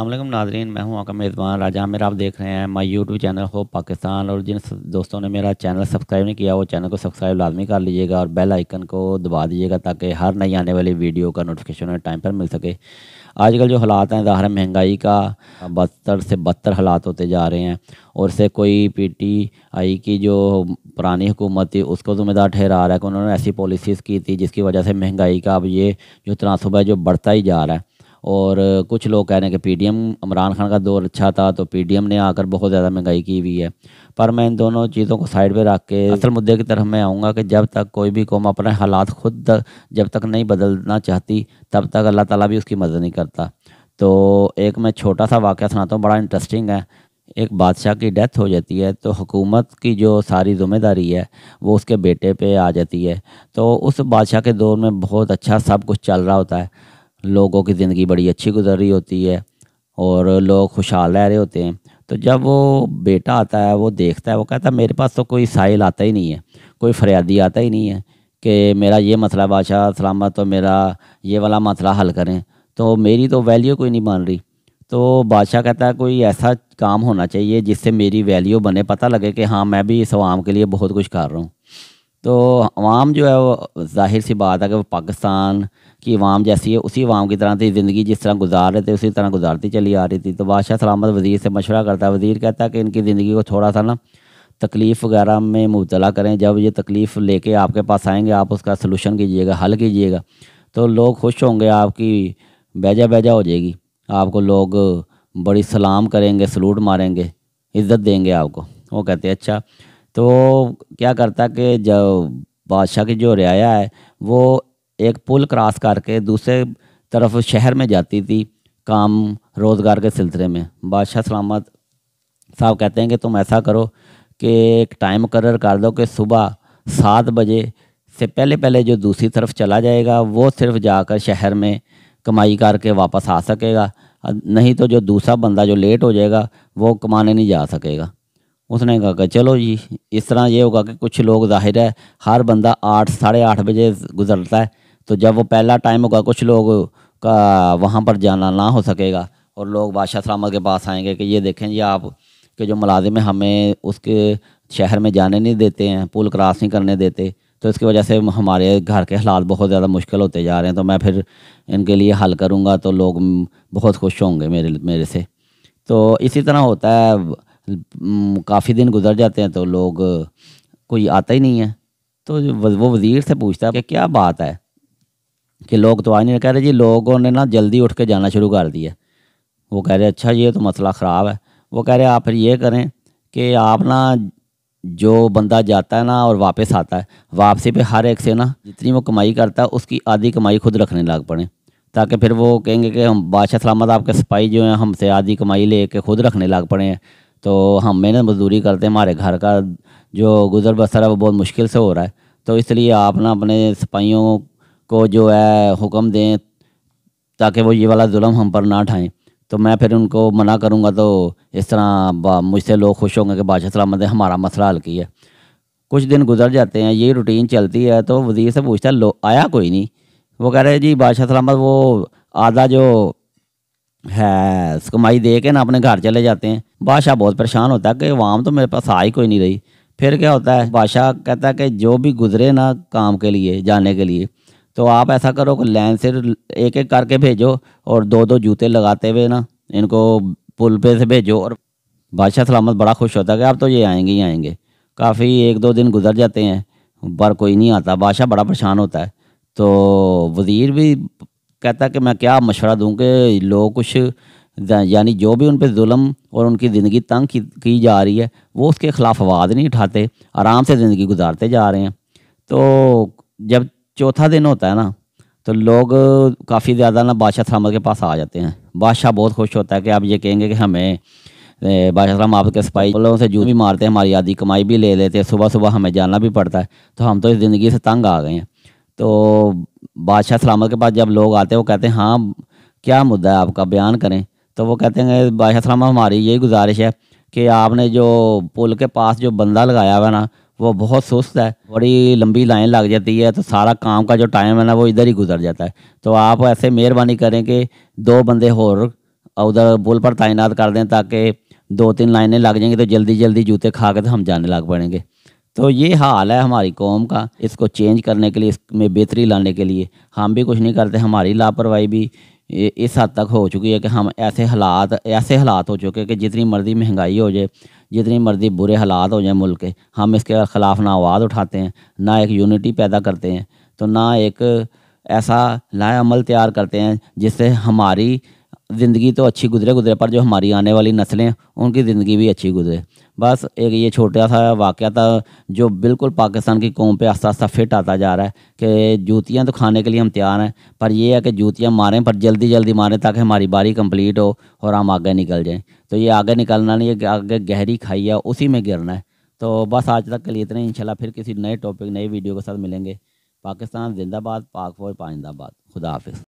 अल्लाम नाजरीन मैं हूँ आपका मेज़बान राजा मेरा आप देख रहे हैं माय यूट्यूब चैनल हो पाकिस्तान और जिन दोस्तों ने मेरा चैनल सब्सक्राइब नहीं किया वो चैनल को सब्सक्राइब लाजमी कर लीजिएगा और बेल आइकन को दबा दीजिएगा ताकि हर नई आने वाली वीडियो का नोटिफिकेशन उन्हें टाइम पर मिल सके आजकल जो हालात हैं ज़ाहिर महंगाई का बदतर से बदतर हालात होते जा रहे हैं और से कोई पी टी आई की जो पुरानी हुकूमत थी उसको ज़िम्मेदार ठहरा रहा है कि उन्होंने ऐसी पॉलिसीज़ की थी जिसकी वजह से महंगाई का अब ये जो तनासब है जो बढ़ता ही जा रहा है और कुछ लोग कह रहे हैं कि पी इमरान खान का दौर अच्छा था तो पी ने आकर बहुत ज़्यादा महंगाई की हुई है पर मैं इन दोनों चीज़ों को साइड पर रख के असल मुद्दे की तरफ मैं आऊँगा कि जब तक कोई भी कौम अपने हालात खुद तक, जब तक नहीं बदलना चाहती तब तक अल्लाह ताला भी उसकी मदद नहीं करता तो एक मैं छोटा सा वाक़ सुनाता हूँ बड़ा इंटरेस्टिंग है एक बादशाह की डेथ हो जाती है तो हुकूमत की जो सारी जिम्मेदारी है वो उसके बेटे पे आ जाती है तो उस बादशाह के दौर में बहुत अच्छा सब कुछ चल रहा होता है लोगों की ज़िंदगी बड़ी अच्छी गुजर रही होती है और लोग खुशहाल रह रहे होते हैं तो जब वो बेटा आता है वो देखता है वो कहता है मेरे पास तो कोई साहिल आता ही नहीं है कोई फरियादी आता ही नहीं है कि मेरा ये मसला बादशाह सलामत तो मेरा ये वाला मसला हल करें तो मेरी तो वैल्यू कोई नहीं बन रही तो बादशाह कहता है कोई ऐसा काम होना चाहिए जिससे मेरी वैल्यू बने पता लगे कि हाँ मैं भी इस आवाम के लिए बहुत कुछ कर रहा हूँ तो अवाम जो है वो जाहिर सी बात है कि वो पाकिस्तान की अवाम जैसी है उसी अवाम की तरह थी ज़िंदगी जिस तरह गुजार रहे थे उसी तरह गुजारती चली आ रही थी तो बादशाह सलामत वज़ीर से मशवरा करता है वज़ीर कहता है कि इनकी ज़िंदगी को थोड़ा सा ना तकलीफ़ वगैरह में मुबतला करें जब ये तकलीफ़ लेके आपके पास आएंगे आप उसका सलूशन कीजिएगा हल कीजिएगा तो लोग खुश होंगे आपकी बेजा बेजा हो जाएगी आपको लोग बड़ी सलाम करेंगे सलूट मारेंगे इज़्ज़त देंगे आपको वो कहते हैं अच्छा तो क्या करता कि जो बादशाह की जो रियाया है वो एक पुल क्रॉस करके दूसरे तरफ शहर में जाती थी काम रोज़गार के सिलसिले में बादशाह सलामत साहब कहते हैं कि तुम ऐसा करो कि एक टाइम मुकर कर दो कि सुबह सात बजे से पहले पहले जो दूसरी तरफ चला जाएगा वो सिर्फ जाकर शहर में कमाई करके वापस आ सकेगा नहीं तो जो दूसरा बंदा जो लेट हो जाएगा वो कमाने नहीं जा सकेगा उसने कहा कि चलो जी इस तरह ये होगा कि कुछ लोग जाहिर है हर बंदा आठ साढ़े आठ बजे गुजरता है तो जब वो पहला टाइम होगा कुछ लोग का वहाँ पर जाना ना हो सकेगा और लोग बादशाह सलामत के पास आएंगे कि ये देखें जी आप के जो मुलाजिम है हमें उसके शहर में जाने नहीं देते हैं पुल क्रॉस नहीं करने देते तो इसकी वजह से हमारे घर के हालात बहुत ज़्यादा मुश्किल होते जा रहे हैं तो मैं फिर इनके लिए हल करूँगा तो लोग बहुत खुश होंगे मेरे मेरे से तो इसी तरह होता है काफ़ी दिन गुजर जाते हैं तो लोग कोई आता ही नहीं है तो वो वज़ीर से पूछता है कि क्या बात है कि लोग तो आए नहीं कह रहे जी लोगों ने ना जल्दी उठ के जाना शुरू कर दिया वो कह रहे अच्छा ये तो मसला ख़राब है वो कह रहे आप फिर ये करें कि आप ना जो बंदा जाता है ना और वापस आता है वापसी पे हर एक से ना जितनी वो कमाई करता है उसकी आधी कमाई खुद रखने लग पड़े ताकि फिर वो कहेंगे कि हम बादशाह सलामत आपके सिपाही जो हैं हमसे आधी कमाई ले खुद रखने लग पड़े हैं तो हम मेहनत मजदूरी करते हैं हमारे घर का जो गुजर बसर है वो बहुत मुश्किल से हो रहा है तो इसलिए आप ना अपने सिपाहियों को जो है हुक्म दें ताकि वो ये वाला जुल्म हम पर ना ठाएँ तो मैं फिर उनको मना करूँगा तो इस तरह मुझसे लोग खुश होंगे कि बादशाह सलामत ने हमारा मसला हल किया कुछ दिन गुजर जाते हैं ये रूटीन चलती है तो वजीर से पूछता है लो आया कोई नहीं वो कह रहे जी बादशाह सलामत वो आधा जो है कमाई दे के ना अपने घर चले जाते हैं बादशाह बहुत परेशान होता है कि वाम तो मेरे पास आ ही कोई नहीं रही फिर क्या होता है बादशाह कहता है कि जो भी गुजरे ना काम के लिए जाने के लिए तो आप ऐसा करो कि लाइन से एक एक करके भेजो और दो दो जूते लगाते हुए ना इनको पुल पे से भेजो और बादशाह सलामत बड़ा खुश होता है कि आप तो ये आएंगे ही आएंगे काफ़ी एक दो दिन गुजर जाते हैं पर कोई नहीं आता बादशाह बड़ा परेशान होता है तो वज़ीर भी कहता कि मैं क्या मशवरा दूँ कि लोग कुछ यानी जो भी उन पर म और उनकी ज़िंदगी तंग की, की जा रही है वो उसके ख़िलाफ़ आवाज़ नहीं उठाते आराम से ज़िंदगी गुजारते जा रहे हैं तो जब चौथा दिन होता है ना तो लोग काफ़ी ज़्यादा ना बादशाह सलामत के पास आ जाते हैं बादशाह बहुत खुश होता है कि आप ये कहेंगे कि हमें बादशाह सलाम आपके सफाई लोगों से जू भी मारते हैं हमारी आधी कमाई भी ले लेते हैं सुबह सुबह हमें जाना भी पड़ता है तो हम तो इस ज़िंदगी से तंग आ गए हैं तो बादशाह सलामत के पास जब लोग आते हैं वो कहते हैं हाँ क्या मुद्दा है आपका बयान करें तो वो कहते हैं बादशाह सलामत हमारी यही गुजारिश है कि आपने जो पुल के पास जो बंदा लगाया हुआ ना वो बहुत सुस्त है बड़ी लंबी लाइन लग जाती है तो सारा काम का जो टाइम है ना वो इधर ही गुजर जाता है तो आप ऐसे मेहरबानी करें कि दो बंदे होर उधर पुल पर तैनात कर दें ताकि दो तीन लाइनें लग जाएंगी तो जल्दी जल्दी जूते खा के तो हम जाने लग पड़ेंगे तो ये हाल है हमारी कौम का इसको चेंज करने के लिए इसमें बेहतरी लाने के लिए हम भी कुछ नहीं करते हमारी लापरवाही भी इस हद तक हो चुकी है कि हम ऐसे हालात ऐसे हालात हो चुके हैं कि जितनी मर्ज़ी महंगाई हो जाए जितनी मर्ज़ी बुरे हालात हो जाए मुल्क के हम इसके ख़िलाफ़ ना आवाज़ उठाते हैं ना एक यूनिटी पैदा करते हैं तो ना एक ऐसा अमल तैयार करते हैं जिससे हमारी ज़िंदगी तो अच्छी गुजरे गुजरे पर जो हमारी आने वाली नस्लें उनकी ज़िंदगी भी अच्छी गुजरे बस एक ये छोटा सा वाक़ था जो बिल्कुल पाकिस्तान की कौम पे आस्ता आस्ता फिट आता जा रहा है कि जूतियाँ तो खाने के लिए हम तैयार हैं पर यह है कि जूतियाँ मारें पर जल्दी जल्दी मारें ताकि हमारी बारी कंप्लीट हो और हम आगे निकल जाएँ तो ये आगे निकलना नहीं है आगे गहरी खाई है उसी में गिरना है तो बस आज तक के लिए इतने इंशाल्लाह फिर किसी नए टॉपिक नए वीडियो के साथ मिलेंगे पाकिस्तान जिंदाबाद पाक फौज पाइंदाबाद खुदा हाफिज़